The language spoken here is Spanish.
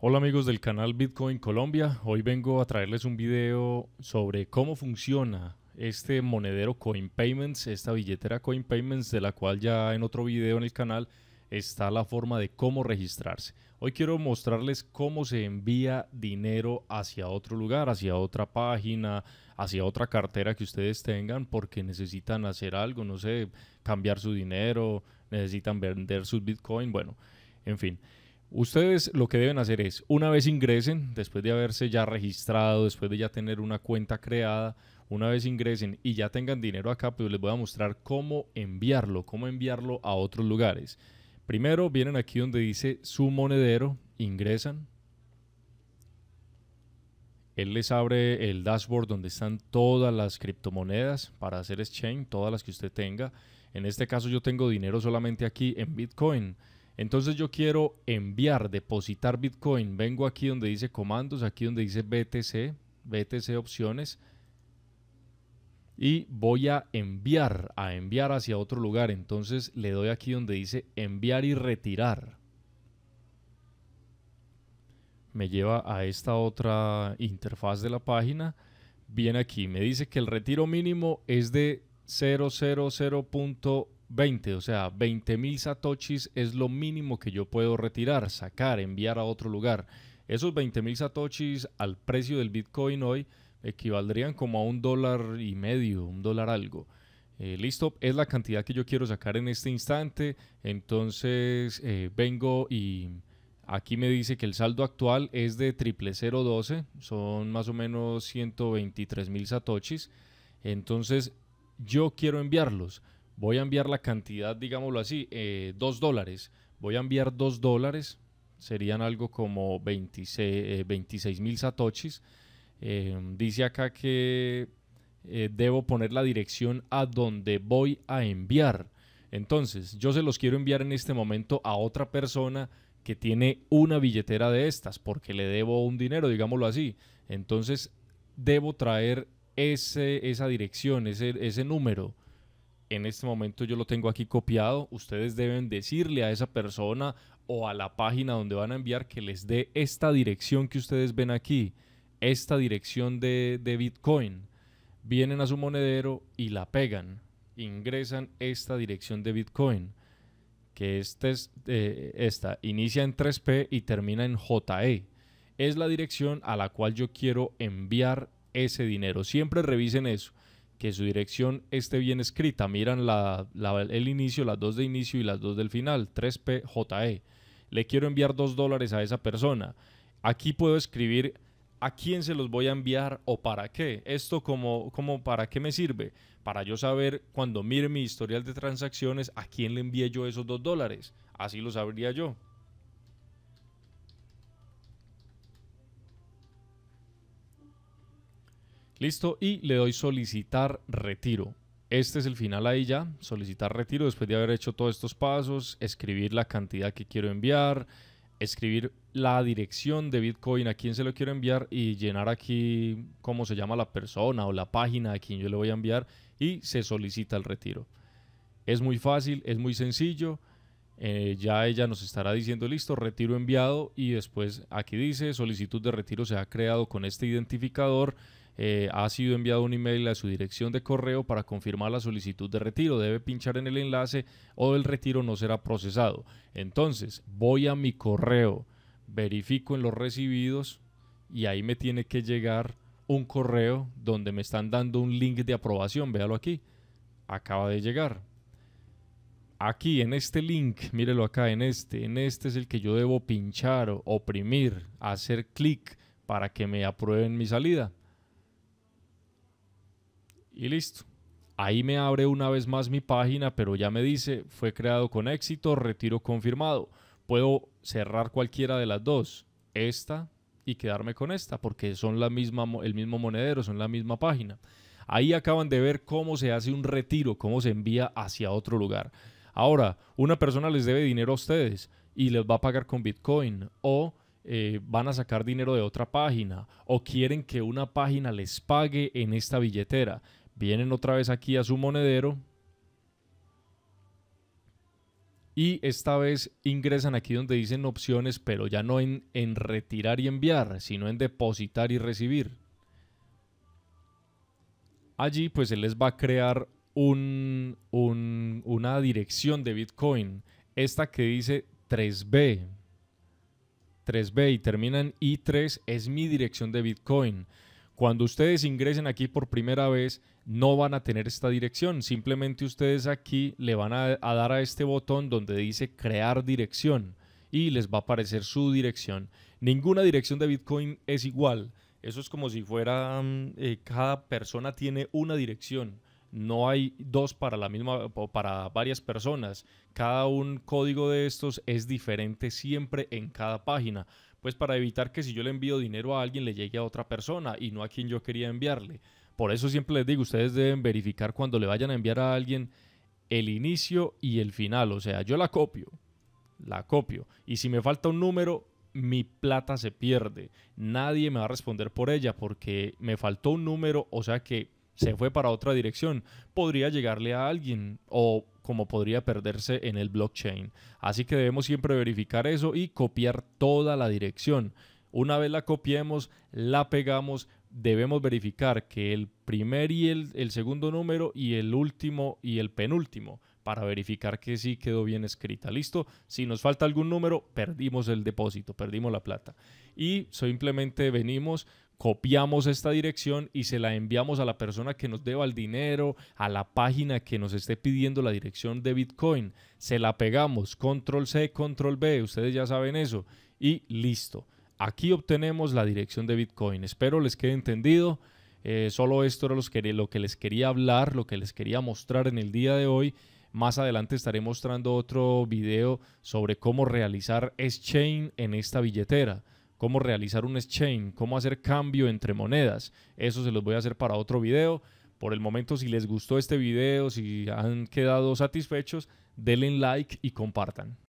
Hola amigos del canal Bitcoin Colombia, hoy vengo a traerles un video sobre cómo funciona este monedero Coin Payments, esta billetera Coin Payments de la cual ya en otro video en el canal está la forma de cómo registrarse. Hoy quiero mostrarles cómo se envía dinero hacia otro lugar, hacia otra página, hacia otra cartera que ustedes tengan porque necesitan hacer algo, no sé, cambiar su dinero, necesitan vender sus Bitcoin, bueno, en fin. Ustedes lo que deben hacer es, una vez ingresen, después de haberse ya registrado, después de ya tener una cuenta creada, una vez ingresen y ya tengan dinero acá, pues les voy a mostrar cómo enviarlo, cómo enviarlo a otros lugares. Primero vienen aquí donde dice su monedero, ingresan, él les abre el dashboard donde están todas las criptomonedas para hacer exchange, todas las que usted tenga. En este caso yo tengo dinero solamente aquí en Bitcoin. Entonces yo quiero enviar, depositar Bitcoin. Vengo aquí donde dice comandos, aquí donde dice BTC, BTC opciones. Y voy a enviar, a enviar hacia otro lugar. Entonces le doy aquí donde dice enviar y retirar me lleva a esta otra interfaz de la página. Viene aquí, me dice que el retiro mínimo es de 000.20, o sea, 20.000 satoshis es lo mínimo que yo puedo retirar, sacar, enviar a otro lugar. Esos 20.000 satoshis al precio del Bitcoin hoy equivaldrían como a un dólar y medio, un dólar algo. Eh, listo, es la cantidad que yo quiero sacar en este instante. Entonces eh, vengo y Aquí me dice que el saldo actual es de triple son más o menos 123 mil satoshis. Entonces yo quiero enviarlos. Voy a enviar la cantidad, digámoslo así, 2 eh, dólares. Voy a enviar 2 dólares, serían algo como 26 eh, mil satoshis. Em, dice acá que eh, debo poner la dirección a donde voy a enviar. Entonces, yo se los quiero enviar en este momento a otra persona que tiene una billetera de estas, porque le debo un dinero, digámoslo así. Entonces, debo traer ese, esa dirección, ese, ese número. En este momento yo lo tengo aquí copiado. Ustedes deben decirle a esa persona o a la página donde van a enviar que les dé esta dirección que ustedes ven aquí, esta dirección de, de Bitcoin. Vienen a su monedero y la pegan ingresan esta dirección de Bitcoin, que este es, eh, esta inicia en 3P y termina en JE. Es la dirección a la cual yo quiero enviar ese dinero. Siempre revisen eso, que su dirección esté bien escrita. Miran la, la, el inicio, las dos de inicio y las dos del final, 3P, e. Le quiero enviar dos dólares a esa persona. Aquí puedo escribir a quién se los voy a enviar o para qué. Esto como, como para qué me sirve. Para yo saber cuando mire mi historial de transacciones a quién le envié yo esos dos dólares. Así lo sabría yo. Listo, y le doy solicitar retiro. Este es el final ahí ya, solicitar retiro después de haber hecho todos estos pasos, escribir la cantidad que quiero enviar, escribir la dirección de Bitcoin, a quien se lo quiero enviar y llenar aquí cómo se llama la persona o la página a quien yo le voy a enviar y se solicita el retiro. Es muy fácil, es muy sencillo. Eh, ya ella nos estará diciendo listo, retiro enviado y después aquí dice solicitud de retiro se ha creado con este identificador eh, ha sido enviado un email a su dirección de correo para confirmar la solicitud de retiro. Debe pinchar en el enlace o el retiro no será procesado. Entonces, voy a mi correo, verifico en los recibidos y ahí me tiene que llegar un correo donde me están dando un link de aprobación. Véalo aquí. Acaba de llegar. Aquí en este link, mírelo acá, en este, en este es el que yo debo pinchar, oprimir, hacer clic para que me aprueben mi salida y listo. Ahí me abre una vez más mi página, pero ya me dice, fue creado con éxito, retiro confirmado. Puedo cerrar cualquiera de las dos, esta y quedarme con esta, porque son la misma, el mismo monedero, son la misma página. Ahí acaban de ver cómo se hace un retiro, cómo se envía hacia otro lugar. Ahora, una persona les debe dinero a ustedes y les va a pagar con Bitcoin o eh, van a sacar dinero de otra página o quieren que una página les pague en esta billetera. Vienen otra vez aquí a su monedero. Y esta vez ingresan aquí donde dicen opciones, pero ya no en, en retirar y enviar, sino en depositar y recibir. Allí pues él les va a crear un, una dirección de Bitcoin. Esta que dice 3B. 3B y terminan I3 es mi dirección de Bitcoin. Cuando ustedes ingresen aquí por primera vez, no van a tener esta dirección. Simplemente ustedes aquí le van a, dar a este botón donde dice crear dirección y les va a aparecer su dirección. Ninguna dirección de Bitcoin es igual. Eso es como si fuera, mm, eh, cada persona tiene una dirección. No hay dos para la misma para varias personas. Cada un código de estos es diferente siempre en cada página pues para evitar que si yo le envío dinero a alguien le llegue a otra persona y no a quien yo quería enviarle. Por eso siempre les digo, ustedes deben verificar cuando le vayan a enviar a alguien el inicio y el final. O sea, yo la copio, la copio. Y si me falta un número, mi plata se pierde. Nadie me va a responder por ella porque me faltó un número, o sea que se fue para otra dirección. Podría llegarle a alguien o como podría perderse en el blockchain. Así que debemos siempre verificar eso y copiar toda la dirección. Una vez la copiemos, la pegamos, debemos verificar que el primer y el, segundo número y el último y el penúltimo para verificar que sí quedó bien escrita. ¿Listo? Si nos falta algún número, perdimos el depósito, perdimos la plata. Y simplemente venimos, copiamos esta dirección y se la enviamos a la persona que nos deba el dinero, a la página que nos esté pidiendo la dirección de Bitcoin. Se la pegamos, control C, control B, ustedes ya saben eso. Y listo. Aquí obtenemos la dirección de Bitcoin. Espero les quede entendido. Eh, solo esto era lo que les quería hablar, lo que les quería mostrar en el día de hoy. Más adelante estaré mostrando otro video sobre cómo realizar exchange en esta billetera cómo realizar un exchange, cómo hacer cambio entre monedas. Eso se los voy a hacer para otro video. Por el momento, si les gustó este video, si han quedado satisfechos, denle like y compartan.